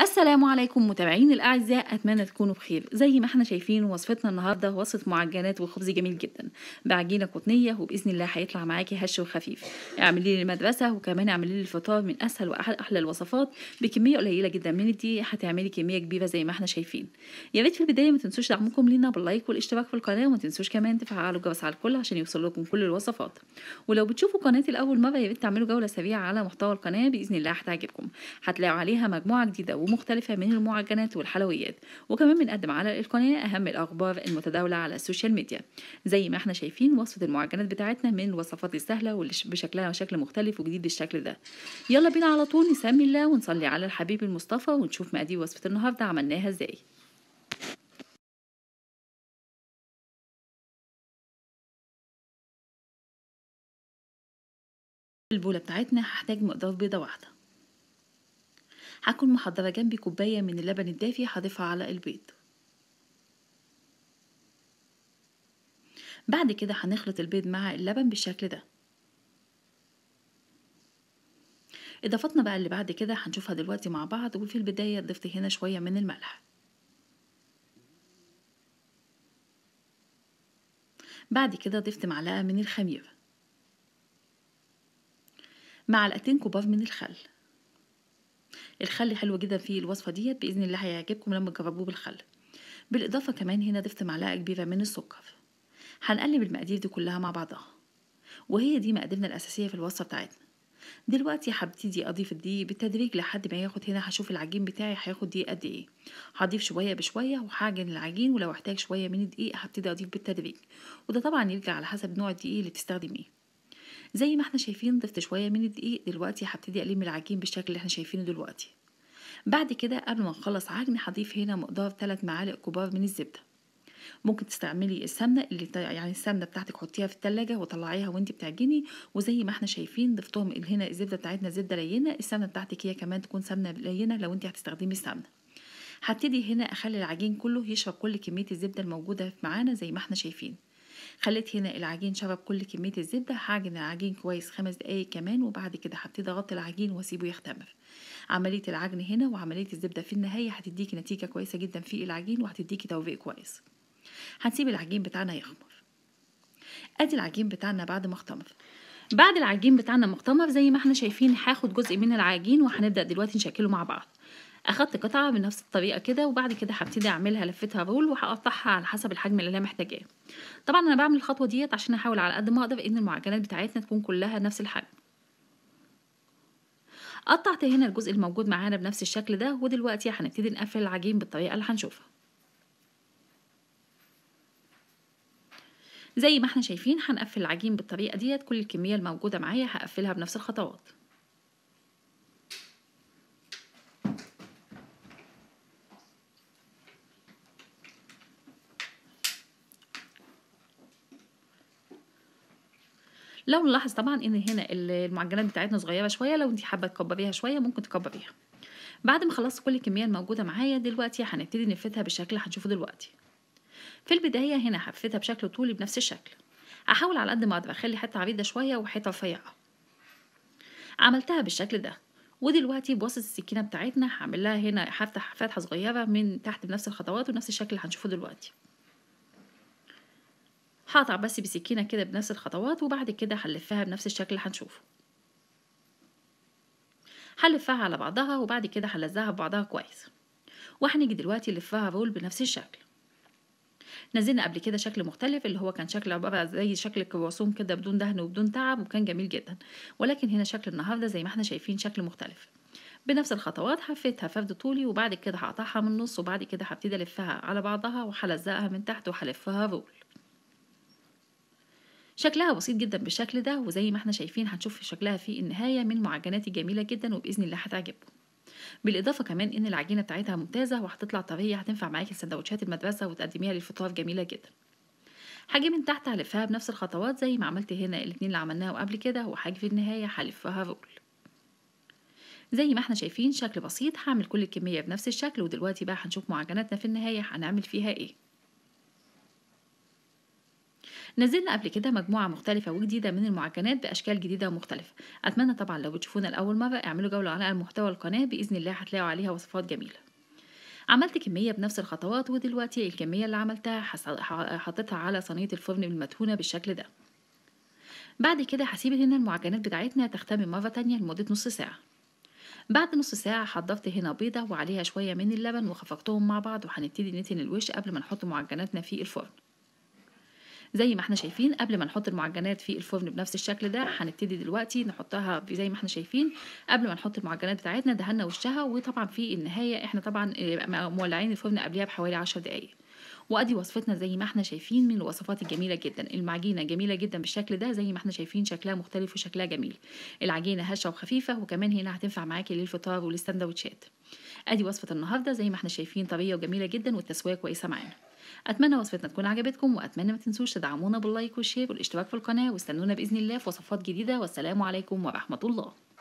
السلام عليكم متابعين الاعزاء اتمنى تكونوا بخير زي ما احنا شايفين وصفتنا النهارده وصفه معجنات وخبز جميل جدا بعجينه قطنيه وباذن الله هيطلع معاكي هش وخفيف اعملي للمدرسه وكمان اعملي للفطار من اسهل واحلى الوصفات بكميه قليله جدا من الدقيق هتعملي كميه كبيره زي ما احنا شايفين يا ريت في البدايه ما تنسوش دعمكم لينا باللايك والاشتراك في القناه وما تنسوش كمان تفعلوا الجرس على الكل عشان يوصل لكم كل الوصفات ولو بتشوفوا قناتي لاول مره يا ريت تعملوا جوله سريعه على محتوى القناه باذن الله هتعجبكم هتلاقوا عليها مجموعه جديده ومختلفة من المعجنات والحلويات وكمان بنقدم على القناة أهم الأخبار المتداولة على السوشيال ميديا زي ما احنا شايفين وصفة المعجنات بتاعتنا من الوصفات السهلة واللي بشكلها شكل مختلف وجديد الشكل ده يلا بينا على طول نسمي الله ونصلي على الحبيب المصطفى ونشوف مقادير وصفة النهاردة عملناها ازاي البولة بتاعتنا هحتاج مقدار بيضة واحدة هكون محضرة جنبي كوباية من اللبن الدافي هضيفها على البيض بعد كده هنخلط البيض مع اللبن بالشكل ده إضافتنا بقى اللي بعد كده هنشوفها دلوقتي مع بعض وفي البداية ضفت هنا شوية من الملح بعد كده ضفت معلقة من الخميرة معلقتين كبار من الخل الخل حلو جدا في الوصفه ديت باذن الله هيعجبكم لما تجربوه بالخل بالاضافه كمان هنا ضفت معلقه كبيره من السكر هنقلب المقادير دي كلها مع بعضها وهي دي مقاديرنا الاساسيه في الوصفه بتاعتنا دلوقتي هبتدي اضيف الدقيق بالتدريج لحد ما ياخد هنا هشوف العجين بتاعي هياخد دقيق قد ايه هضيف شويه بشويه وهعجن العجين ولو احتاج شويه من الدقيق هبتدي اضيف بالتدريج وده طبعا يرجع على حسب نوع الدقيق اللي تستخدميه زي ما احنا شايفين ضفت شويه من الدقيق دلوقتي هبتدي الم العجين بالشكل اللي احنا شايفينه دلوقتي بعد كده قبل ما نخلص عجن هضيف هنا مقدار 3 معالق كبار من الزبده ممكن تستعملي السمنه اللي يعني السمنه بتاعتك حطيها في التلاجة وطلعيها وانت بتعجني وزي ما احنا شايفين ضفتهم هنا الزبده بتاعتنا زبده لينه السمنه بتاعتك هي كمان تكون سمنه لينه لو انت هتستخدمي السمنه هبتدي هنا اخلي العجين كله يشرب كل كميه الزبده الموجوده معانا زي ما احنا شايفين خليت هنا العجين شرب كل كمية الزبدة هعجن العجين كويس خمس دقايق كمان وبعد كده هبتدي اغطي العجين واسيبه يختمر عملية العجن هنا وعملية الزبدة في النهاية هتديكي نتيجة كويسة جدا في العجين وهتديكي توفيق كويس هنسيب العجين بتاعنا يخمر ادي العجين بتاعنا بعد ما اختمر بعد العجين بتاعنا مختمر زي ما احنا شايفين هاخد جزء من العجين وهنبدا دلوقتي نشكله مع بعض اخدت قطعه بنفس الطريقه كده وبعد كده هبتدي اعملها لفتها رول وهقطعها على حسب الحجم اللي انا محتاجاه طبعا انا بعمل الخطوه ديت عشان احاول على قد ما اقدر ان المعجنات بتاعتنا تكون كلها نفس الحجم قطعت هنا الجزء الموجود معانا بنفس الشكل ده ودلوقتي هنبتدي نقفل العجين بالطريقه اللي هنشوفها زي ما احنا شايفين هنقفل العجين بالطريقه ديت كل الكميه الموجوده معايا هقفلها بنفس الخطوات لو نلاحظ طبعا ان هنا المعجنات بتاعتنا صغيره شويه لو انت حابه تكبريها شويه ممكن تكبريها بعد ما خلصت كل الكميه الموجوده معايا دلوقتي هنبتدي نفتها بالشكل هنشوفه دلوقتي في البدايه هنا هفتها بشكل طولي بنفس الشكل احاول على قد ما اقدر اخلي حته عريضه شويه وحته رفيعه عملتها بالشكل ده ودلوقتي بواسطه السكينه بتاعتنا هعمل لها هنا هفتح فتحه صغيره من تحت بنفس الخطوات ونفس الشكل اللي هنشوفه دلوقتي هقطع بس بسكينة كده بنفس الخطوات وبعد كده هلفها بنفس الشكل اللي هنشوفه هلفها على بعضها وبعد كده هلزقها ببعضها كويس وهنيجي دلوقتي نلفها رول بنفس الشكل نزلنا قبل كده شكل مختلف اللي هو كان شكل عبارة زي شكل الكرواسون كده بدون دهن وبدون تعب وكان جميل جدا ولكن هنا شكل النهارده زي ما احنا شايفين شكل مختلف بنفس الخطوات حفيتها فرد طولي وبعد كده هقطعها من النص وبعد كده هبتدي الفها على بعضها وهلزقها من تحت وهلفها رول شكلها بسيط جدا بالشكل ده وزي ما احنا شايفين هنشوف شكلها في النهاية من معجنات جميلة جدا وبإذن الله هتعجبكم بالإضافة كمان إن العجينة بتاعتها ممتازة وهتطلع طرية هتنفع معاكي سندوتشات المدرسة وتقدميها للفطار جميلة جدا هاجي من تحت هلفها بنفس الخطوات زي ما عملت هنا الاتنين اللي عملناها قبل كده وهاجي في النهاية هلفها رول زي ما احنا شايفين شكل بسيط هعمل كل الكمية بنفس الشكل ودلوقتي بقى هنشوف معجناتنا في النهاية هنعمل فيها ايه نزلنا قبل كده مجموعة مختلفة وجديدة من المعجنات بأشكال جديدة ومختلفة أتمنى طبعا لو بتشوفونا لأول مرة اعملوا جولة على محتوى القناة بإذن الله هتلاقوا عليها وصفات جميلة عملت كمية بنفس الخطوات ودلوقتي الكمية اللي عملتها حطيتها على صينية الفرن المدهونة بالشكل ده بعد كده هسيب هنا المعجنات بتاعتنا تختم مرة تانية لمدة نص ساعة بعد نص ساعة حضرت هنا بيضة وعليها شوية من اللبن وخفقتهم مع بعض وهنبتدي نتن الوش قبل ما نحط معجناتنا في الفرن زي ما احنا شايفين قبل ما نحط المعجنات في الفرن بنفس الشكل ده هنبتدي دلوقتي نحطها زي ما احنا شايفين قبل ما نحط المعجنات بتاعتنا دهنا وشها وطبعا في النهايه احنا طبعا آه، مولعين الفرن قبلها بحوالي 10 دقائق وادي وصفتنا زي ما احنا شايفين من الوصفات الجميله جدا المعجينه جميله جدا بالشكل ده زي ما احنا شايفين شكلها مختلف وشكلها جميل العجينه هشه وخفيفه وكمان هنا هتنفع معاكي للفطار وللسندوتشات ادي وصفه النهارده زي ما احنا شايفين طريه وجميله جدا والتسويه كويسه معانا اتمنى وصفتنا تكون عجبتكم واتمنى ما تنسوش تدعمونا باللايك والشير والاشتراك في القناه واستنونا باذن الله في وصفات جديده والسلام عليكم ورحمه الله